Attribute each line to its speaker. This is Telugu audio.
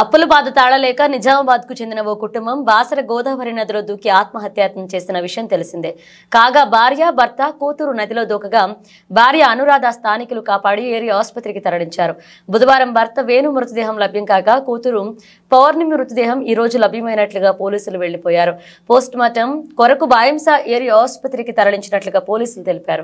Speaker 1: అప్పుల బాధ తాళలేక నిజామాబాద్ కు చెందిన ఓ కుటుంబం బాసర గోదావరి నదిలో దూకి ఆత్మహత్యాయత్నం చేసిన విషయం తెలిసిందే కాగా భార్య భర్త కూతురు నదిలో దూకగా భార్య అనురాధ స్థానికులు కాపాడి ఏరియా ఆసుపత్రికి తరలించారు బుధవారం భర్త వేణు మృతదేహం లభ్యం కాగా కూతురు పౌర్ణమి మృతదేహం ఈ రోజు లభ్యమైనట్లుగా పోలీసులు వెళ్లిపోయారు మార్టం కొరకు బాయంస ఏరియా ఆసుపత్రికి తరలించినట్లుగా పోలీసులు తెలిపారు